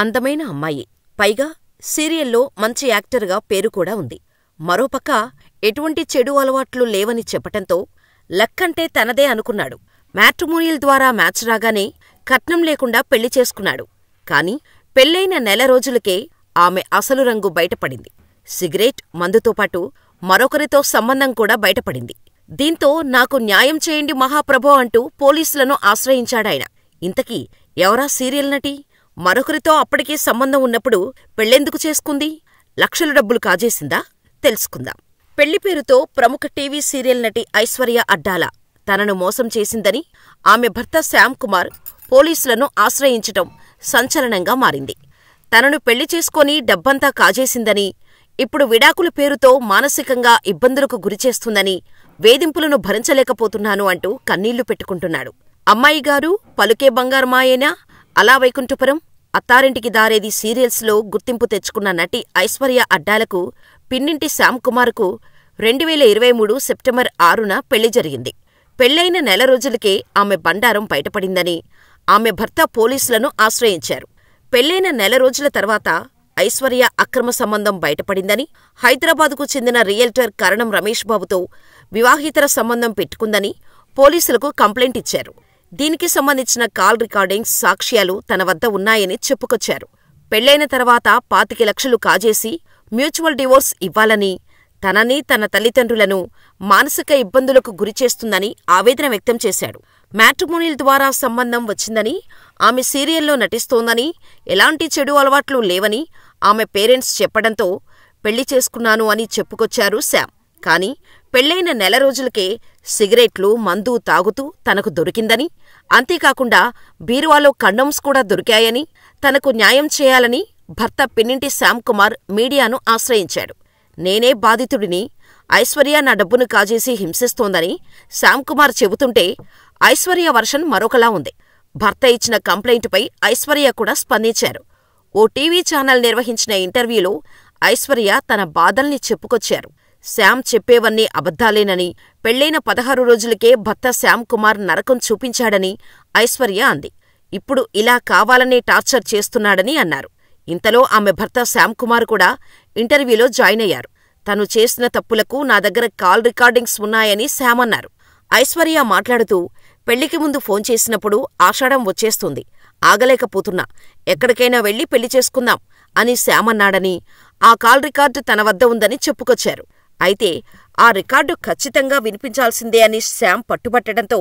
అందమైన అమ్మాయి పైగా సీరియల్లో మంచి యాక్టర్గా పేరు కూడా ఉంది మరోపక్క ఎటువంటి చెడు అలవాట్లు లేవని చెప్పటంతో లక్కంటే తనదే అనుకున్నాడు మ్యాట్రిమోనియల్ ద్వారా మ్యాచ్ రాగానే కట్నం లేకుండా పెళ్లి చేసుకున్నాడు కాని పెళ్లైన నెల రోజులకే ఆమె అసలు రంగు బయటపడింది సిగరెట్ మందుతో పాటు మరొకరితో సంబంధం కూడా బయటపడింది దీంతో నాకు న్యాయం చేయండి మహాప్రభో అంటూ పోలీసులను ఆశ్రయించాడాయన ఇంతకీ ఎవరా సీరియల్ నటి మరొకరితో అప్పటికే సంబంధం ఉన్నప్పుడు పెళ్లెందుకు చేసుకుంది లక్షల డబ్బులు కాజేసిందా తెలుసుకుందాం పెళ్లి పేరుతో ప్రముఖ టీవీ సీరియల్ నటి ఐశ్వర్య అడ్డాల తనను మోసం చేసిందని ఆమె భర్త శ్యామ్ కుమార్ పోలీసులను ఆశ్రయించటం సంచలనంగా మారింది తనను పెళ్లి చేసుకొని డబ్బంతా కాజేసిందని ఇప్పుడు విడాకుల పేరుతో మానసికంగా ఇబ్బందులకు గురిచేస్తుందని వేధింపులను భరించలేకపోతున్నాను అంటూ కన్నీళ్లు పెట్టుకుంటున్నాడు అమ్మాయిగారు పలుకే బంగారమాయేనా అలా వైకుంఠపురం అత్తారింటికి దారేది సీరియల్స్లో గుర్తింపు తెచ్చుకున్న నటి ఐశ్వర్య అడ్డాలకు పిన్నింటి శ్యామ్కుమార్కు రెండువేల ఇరవై మూడు సెప్టెంబర్ ఆరున పెళ్లి జరిగింది పెళ్లైన నెల రోజులకే ఆమె బండారం బయటపడిందని ఆమె భర్త పోలీసులను ఆశ్రయించారు పెళ్లైన నెల రోజుల తర్వాత ఐశ్వర్య అక్రమ సంబంధం బయటపడిందని హైదరాబాదుకు చెందిన రియల్టర్ కరణం రమేష్ బాబుతో వివాహితర సంబంధం పెట్టుకుందని పోలీసులకు కంప్లైంట్ ఇచ్చారు దీనికి సంబంధించిన కాల్ రికార్డింగ్స్ సాక్ష్యాలు తన వద్ద ఉన్నాయని చెప్పుకొచ్చారు పెళ్లైన తర్వాత పాతికి లక్షలు కాజేసి మ్యూచువల్ డివోర్స్ ఇవ్వాలని తనని తన తల్లిదండ్రులను మానసిక ఇబ్బందులకు గురిచేస్తుందని ఆవేదన వ్యక్తం చేశాడు మ్యాట్రిమోనియల్ ద్వారా సంబంధం వచ్చిందని ఆమె సీరియల్లో నటిస్తోందని ఎలాంటి చెడు అలవాట్లు లేవని ఆమె పేరెంట్స్ చెప్పడంతో పెళ్లి చేసుకున్నాను అని చెప్పుకొచ్చారు శామ్ కానీ పెళ్లైన నెల రోజులకే సిగరెట్లు మందు తాగుతూ తనకు దొరికిందని అంతేకాకుండా బీరువాలో కండమ్స్ కూడా దొరికాయని తనకు న్యాయం చేయాలని భర్త పిన్నింటి శ్యామ్కుమార్ మీడియాను ఆశ్రయించాడు నేనే బాధితుడిని ఐశ్వర్య నా డబ్బును కాజేసి హింసిస్తోందని శ్యామ్కుమార్ చెబుతుంటే ఐశ్వర్య వర్షన్ మరొకలా ఉంది భర్త ఇచ్చిన కంప్లైంట్పై ఐశ్వర్య కూడా స్పందించారు ఓ టీవీ ఛానల్ నిర్వహించిన ఇంటర్వ్యూలో ఐశ్వర్య తన బాధల్ని చెప్పుకొచ్చారు శ్యామ్ చెప్పేవన్నీ అబద్ధాలేనని పెళ్లైన పదహారు రోజులకే భర్త శ్యామ్ కుమార్ నరకం చూపించాడని ఐశ్వర్య అంది ఇప్పుడు ఇలా కావాలనే టార్చర్ చేస్తున్నాడని అన్నారు ఇంతలో ఆమె భర్త శ్యామ్ కుమార్ కూడా ఇంటర్వ్యూలో జాయిన్ అయ్యారు తను చేసిన తప్పులకు నా దగ్గర కాల్ రికార్డింగ్స్ ఉన్నాయని శ్యామ్ అన్నారు ఐశ్వర్య మాట్లాడుతూ పెళ్లికి ముందు ఫోన్ చేసినప్పుడు ఆషాఢం వచ్చేస్తుంది ఆగలేకపోతున్నా ఎక్కడికైనా వెళ్లి పెళ్లి చేసుకుందాం అని శ్యామన్నాడని ఆ కాల్ రికార్డు తన వద్ద ఉందని చెప్పుకొచ్చారు అయితే ఆ రికార్డు ఖచ్చితంగా వినిపించాల్సిందే అని శ్యామ్ పట్టుబట్టడంతో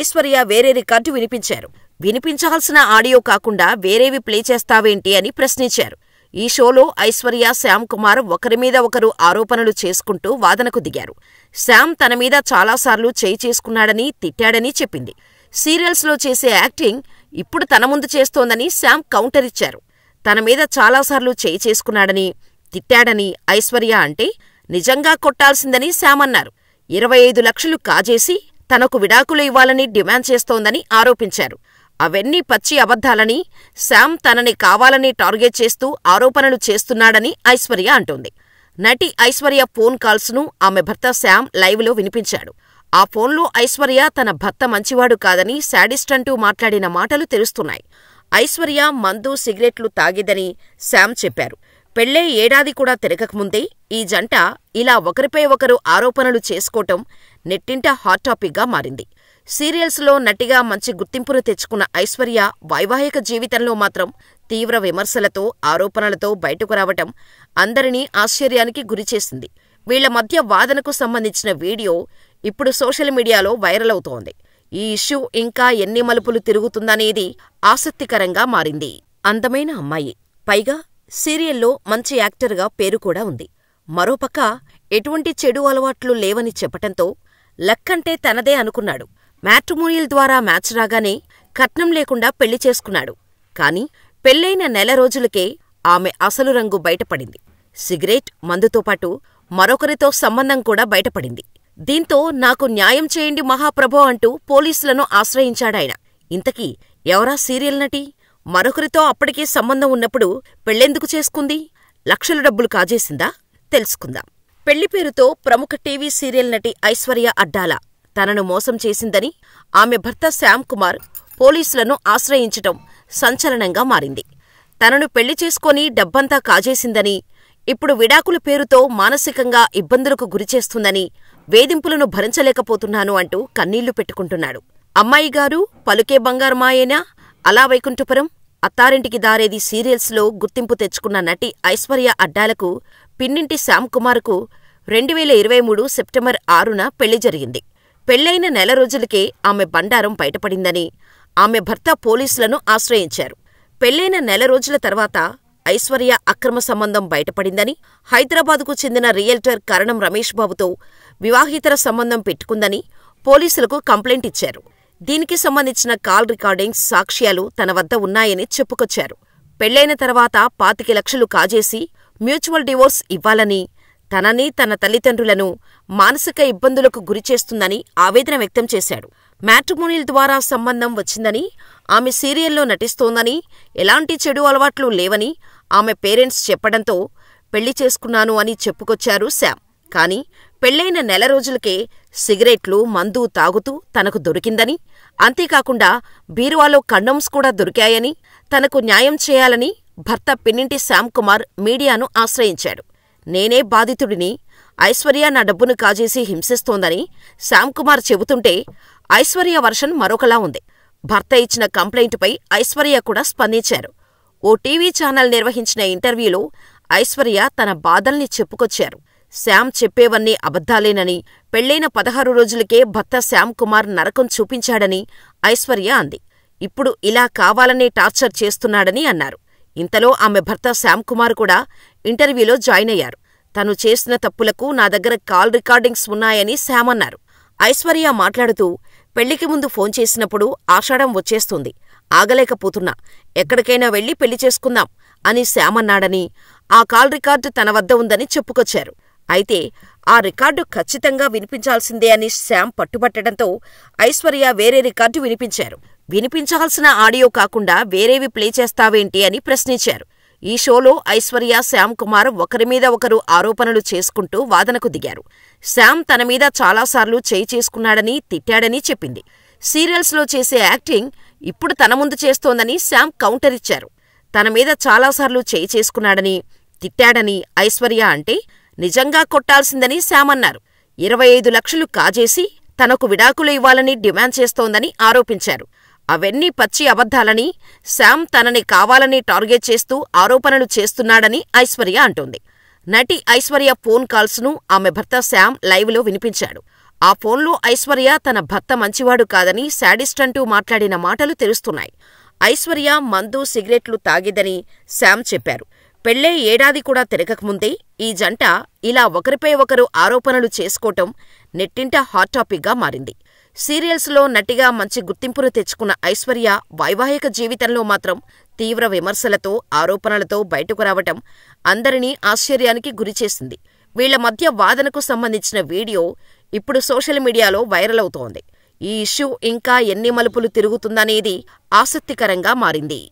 ఐశ్వర్య వేరే రికార్డు వినిపించారు వినిపించాల్సిన ఆడియో కాకుండా వేరేవి ప్లే చేస్తావేంటి అని ప్రశ్నించారు ఈ షోలో ఐశ్వర్య శ్యామ్ కుమార్ ఒకరి మీద ఒకరు ఆరోపణలు చేసుకుంటూ వాదనకు దిగారు శ్యామ్ తన మీద చాలాసార్లు చేయి చేసుకున్నాడని తిట్టాడని చెప్పింది సీరియల్స్లో చేసే యాక్టింగ్ ఇప్పుడు తన ముందు చేస్తోందని శ్యామ్ కౌంటర్ ఇచ్చారు తన మీద చాలాసార్లు చేయి చేసుకున్నాడని తిట్టాడని ఐశ్వర్య అంటే నిజంగా కొట్టాల్సిందని శామన్నారు ఇరవై ఐదు లక్షలు కాజేసి తనకు విడాకులు ఇవ్వాలని డిమాండ్ చేస్తోందని ఆరోపించారు అవన్నీ పచ్చి అబద్ధాలని శామ్ తనని కావాలని టార్గెట్ చేస్తూ ఆరోపణలు చేస్తున్నాడని ఐశ్వర్య అంటోంది నటి ఐశ్వర్య ఫోన్ కాల్స్ను ఆమె భర్త శామ్ లైవ్లో వినిపించాడు ఆ ఫోన్లో ఐశ్వర్య తన భర్త మంచివాడు కాదని శాడిస్ట్ అంటూ మాట్లాడిన మాటలు తెలుస్తున్నాయి ఐశ్వర్య మందు సిగరెట్లు తాగిదని శామ్ చెప్పారు పెళ్లే ఏడాది కూడా తిరగకముందే ఈ జంట ఇలా ఒకరిపై ఒకరు ఆరోపణలు చేసుకోవటం నెట్టింట హాట్ టాపిక్గా మారింది సీరియల్స్లో నటిగా మంచి గుర్తింపును తెచ్చుకున్న ఐశ్వర్య వైవాహిక జీవితంలో మాత్రం తీవ్ర విమర్శలతో ఆరోపణలతో బయటకు రావటం అందరినీ ఆశ్చర్యానికి గురిచేసింది వీళ్ల మధ్య వాదనకు సంబంధించిన వీడియో ఇప్పుడు సోషల్ మీడియాలో వైరల్ అవుతోంది ఈ ఇష్యూ ఇంకా ఎన్ని మలుపులు తిరుగుతుందనేది ఆసక్తికరంగా మారింది అందమైన అమ్మాయి పైగా సీరియల్లో మంచి యాక్టర్గా పేరు కూడా ఉంది మరోపక్క ఎటువంటి చెడు అలవాట్లు లేవని చెప్పటంతో లక్కంటే తనదే అనుకున్నాడు మ్యాట్రిమోనియల్ ద్వారా మ్యాచ్ రాగానే కట్నం లేకుండా పెళ్లి చేసుకున్నాడు కాని పెళ్లైన నెల రోజులకే ఆమె అసలు రంగు బయటపడింది సిగరెట్ మందుతో పాటు మరొకరితో సంబంధం కూడా బయటపడింది దీంతో నాకు న్యాయం చేయండి మహాప్రభో అంటూ పోలీసులను ఆశ్రయించాడాయన ఇంతకీ ఎవరా సీరియల్ నటి మరొకరితో అప్పటికే సంబంధం ఉన్నప్పుడు పెళ్లెందుకు చేసుకుంది లక్షల డబ్బులు కాజేసిందా తెలుసుకుందాం పెళ్లి పేరుతో ప్రముఖ టీవీ సీరియల్ నటి ఐశ్వర్య అడ్డాల తనను మోసం చేసిందని ఆమె భర్త శ్యామ్ కుమార్ పోలీసులను ఆశ్రయించటం సంచలనంగా మారింది తనను పెళ్లి చేసుకొని డబ్బంతా కాజేసిందని ఇప్పుడు విడాకుల పేరుతో మానసికంగా ఇబ్బందులకు గురిచేస్తుందని వేధింపులను భరించలేకపోతున్నాను అంటూ కన్నీళ్లు పెట్టుకుంటున్నాడు అమ్మాయిగారు పలుకే బంగారమాయేనా అలా వైకుంఠపురం అత్తారింటికి దారేది సీరియల్స్లో గుర్తింపు తెచ్చుకున్న నటి ఐశ్వర్య అడ్డాలకు పిన్నింటి శ్యామ్కుమార్కు రెండువేల ఇరవై మూడు సెప్టెంబర్ ఆరున పెళ్లి జరిగింది పెళ్లైన నెల రోజులకే ఆమె బండారం బయటపడిందని ఆమె భర్త పోలీసులను ఆశ్రయించారు పెళ్లైన నెల రోజుల తర్వాత ఐశ్వర్య అక్రమ సంబంధం బయటపడిందని హైదరాబాదుకు చెందిన రియల్టర్ కరణం రమేష్ బాబుతో వివాహితర సంబంధం పెట్టుకుందని పోలీసులకు కంప్లైంట్ ఇచ్చారు దీనికి సంబంధించిన కాల్ రికార్డింగ్స్ సాక్ష్యాలు తన వద్ద ఉన్నాయని చెప్పుకొచ్చారు పెళ్లైన తర్వాత పాతికి లక్షలు కాజేసి మ్యూచువల్ డివోర్స్ ఇవ్వాలని తనని తన తల్లిదండ్రులను మానసిక ఇబ్బందులకు గురిచేస్తుందని ఆవేదన వ్యక్తం చేశాడు మ్యాట్రిమోనియల్ ద్వారా సంబంధం వచ్చిందని ఆమె సీరియల్లో నటిస్తోందని ఎలాంటి చెడు అలవాట్లు లేవని ఆమె పేరెంట్స్ చెప్పడంతో పెళ్లి చేసుకున్నాను అని చెప్పుకొచ్చారు శామ్ కానీ పెళ్లైన నెల రోజులకే సిగరెట్లు మందు తాగుతూ తనకు దొరికిందని అంతేకాకుండా బీరువాలో కండమ్స్ కూడా దొరికాయని తనకు న్యాయం చేయాలని భర్త పిన్నింటి కుమార్ మీడియాను ఆశ్రయించాడు నేనే బాధితుడిని ఐశ్వర్య నా డబ్బును కాజేసి హింసిస్తోందని కుమార్ చెబుతుంటే ఐశ్వర్య వర్షన్ మరొకలా ఉంది భర్త ఇచ్చిన కంప్లైంట్పై ఐశ్వర్య కూడా స్పందించారు ఓ టీవీ ఛానల్ నిర్వహించిన ఇంటర్వ్యూలో ఐశ్వర్య తన బాధల్ని చెప్పుకొచ్చారు శ్యామ్ చెప్పేవన్నీ అబద్ధాలేనని పెళ్లైన పదహారు రోజులకే భర్త శ్యామ్ కుమార్ నరకం చూపించాడని ఐశ్వర్య అంది ఇప్పుడు ఇలా కావాలనే టార్చర్ చేస్తున్నాడని అన్నారు ఇంతలో ఆమె భర్త శ్యామ్ కుమార్ కూడా ఇంటర్వ్యూలో జాయిన్ అయ్యారు తను చేసిన తప్పులకు నా దగ్గర కాల్ రికార్డింగ్స్ ఉన్నాయని శ్యామ్ అన్నారు ఐశ్వర్య మాట్లాడుతూ పెళ్లికి ముందు ఫోన్ చేసినప్పుడు ఆషాఢం వచ్చేస్తుంది ఆగలేకపోతున్నా ఎక్కడికైనా వెళ్ళి పెళ్లి చేసుకుందాం అని శ్యామన్నాడని ఆ కాల్ రికార్డు తన వద్ద ఉందని చెప్పుకొచ్చారు అయితే ఆ రికార్డు ఖచ్చితంగా వినిపించాల్సిందే అని శ్యామ్ పట్టుబట్టడంతో ఐశ్వర్య వేరే రికార్డు వినిపించారు వినిపించాల్సిన ఆడియో కాకుండా వేరేవి ప్లే చేస్తావేంటి అని ప్రశ్నించారు ఈ షోలో ఐశ్వర్య శ్యామ్ కుమార్ ఒకరి మీద ఒకరు ఆరోపణలు చేసుకుంటూ వాదనకు దిగారు శ్యామ్ తన మీద చాలాసార్లు చేయి చేసుకున్నాడని తిట్టాడని చెప్పింది సీరియల్స్లో చేసే యాక్టింగ్ ఇప్పుడు తన ముందు చేస్తోందని శ్యామ్ కౌంటర్ ఇచ్చారు తన మీద చాలాసార్లు చేయి చేసుకున్నాడని తిట్టాడని ఐశ్వర్య అంటే నిజంగా కొట్టాల్సిందని శామన్నారు ఇరవై ఐదు లక్షలు కాజేసి తనకు విడాకులు ఇవ్వాలని డిమాండ్ చేస్తోందని ఆరోపించారు అవన్నీ పచ్చి అబద్ధాలని శామ్ తనని కావాలని టార్గెట్ చేస్తూ ఆరోపణలు చేస్తున్నాడని ఐశ్వర్య అంటోంది నటి ఐశ్వర్య ఫోన్ కాల్స్ను ఆమె భర్త శామ్ లైవ్లో వినిపించాడు ఆ ఫోన్లో ఐశ్వర్య తన భర్త మంచివాడు కాదని శాడిస్ట్ అంటూ మాట్లాడిన మాటలు తెలుస్తున్నాయి ఐశ్వర్య మందు సిగరెట్లు తాగిదని శామ్ చెప్పారు పెళ్లే ఏడాది కూడా తిరగకముందే ఈ జంట ఇలా ఒకరిపై ఒకరు ఆరోపణలు చేసుకోవటం నెట్టింట హాట్ టాపిక్గా మారింది సీరియల్స్లో నటిగా మంచి గుర్తింపును తెచ్చుకున్న ఐశ్వర్య వైవాహిక జీవితంలో మాత్రం తీవ్ర విమర్శలతో ఆరోపణలతో బయటకు రావటం అందరినీ ఆశ్చర్యానికి గురిచేసింది వీళ్ల మధ్య వాదనకు సంబంధించిన వీడియో ఇప్పుడు సోషల్ మీడియాలో వైరల్ అవుతోంది ఈ ఇష్యూ ఇంకా ఎన్ని మలుపులు తిరుగుతుందనేది ఆసక్తికరంగా మారింది